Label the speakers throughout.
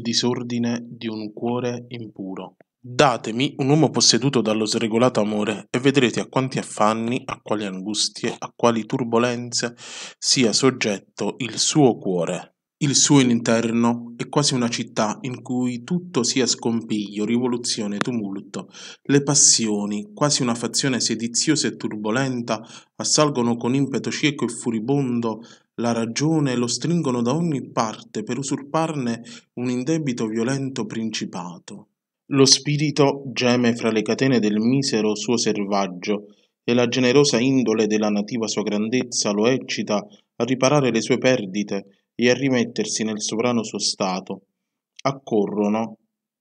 Speaker 1: disordine di un cuore impuro. Datemi un uomo posseduto dallo sregolato amore, e vedrete a quanti affanni, a quali angustie, a quali turbolenze sia soggetto il suo cuore. Il suo interno è quasi una città in cui tutto sia scompiglio, rivoluzione, tumulto. Le passioni, quasi una fazione sediziosa e turbolenta, assalgono con impeto cieco e furibondo la ragione lo stringono da ogni parte per usurparne un indebito violento principato. Lo spirito geme fra le catene del misero suo servaggio, e la generosa indole della nativa sua grandezza lo eccita a riparare le sue perdite e a rimettersi nel sovrano suo stato. Accorrono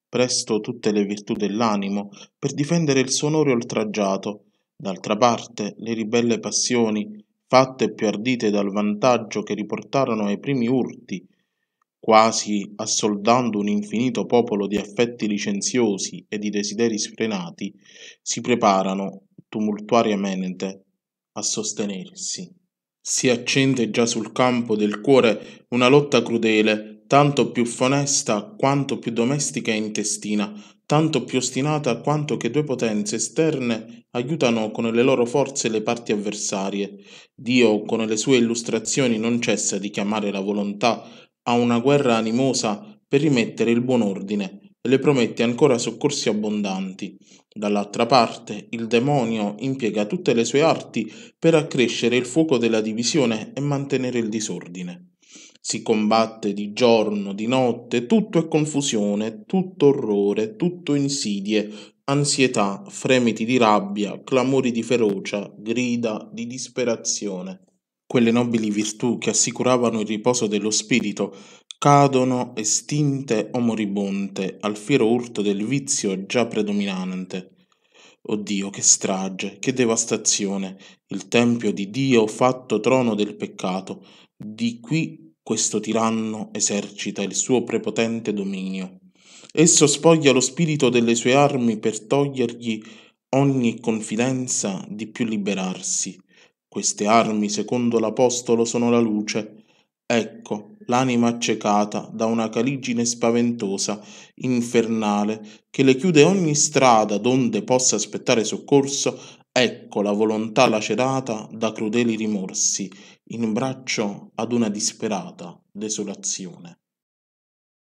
Speaker 1: presto tutte le virtù dell'animo per difendere il suo onore oltraggiato. D'altra parte, le ribelle passioni fatte più ardite dal vantaggio che riportarono ai primi urti, quasi assoldando un infinito popolo di affetti licenziosi e di desideri sfrenati, si preparano tumultuariamente a sostenersi. Si accende già sul campo del cuore una lotta crudele tanto più funesta quanto più domestica e intestina, tanto più ostinata quanto che due potenze esterne aiutano con le loro forze le parti avversarie. Dio, con le sue illustrazioni, non cessa di chiamare la volontà a una guerra animosa per rimettere il buon ordine e le promette ancora soccorsi abbondanti. Dall'altra parte, il demonio impiega tutte le sue arti per accrescere il fuoco della divisione e mantenere il disordine. Si combatte di giorno, di notte, tutto è confusione, tutto orrore, tutto insidie, ansietà, fremiti di rabbia, clamori di ferocia, grida di disperazione. Quelle nobili virtù che assicuravano il riposo dello spirito cadono estinte o moribonde al fiero urto del vizio già predominante. Oddio, che strage, che devastazione! Il tempio di Dio fatto trono del peccato. Di qui questo tiranno esercita il suo prepotente dominio. Esso spoglia lo spirito delle sue armi per togliergli ogni confidenza di più liberarsi. Queste armi, secondo l'Apostolo, sono la luce. Ecco, l'anima accecata da una caligine spaventosa, infernale, che le chiude ogni strada donde possa aspettare soccorso, ecco la volontà lacerata da crudeli rimorsi in braccio ad una disperata desolazione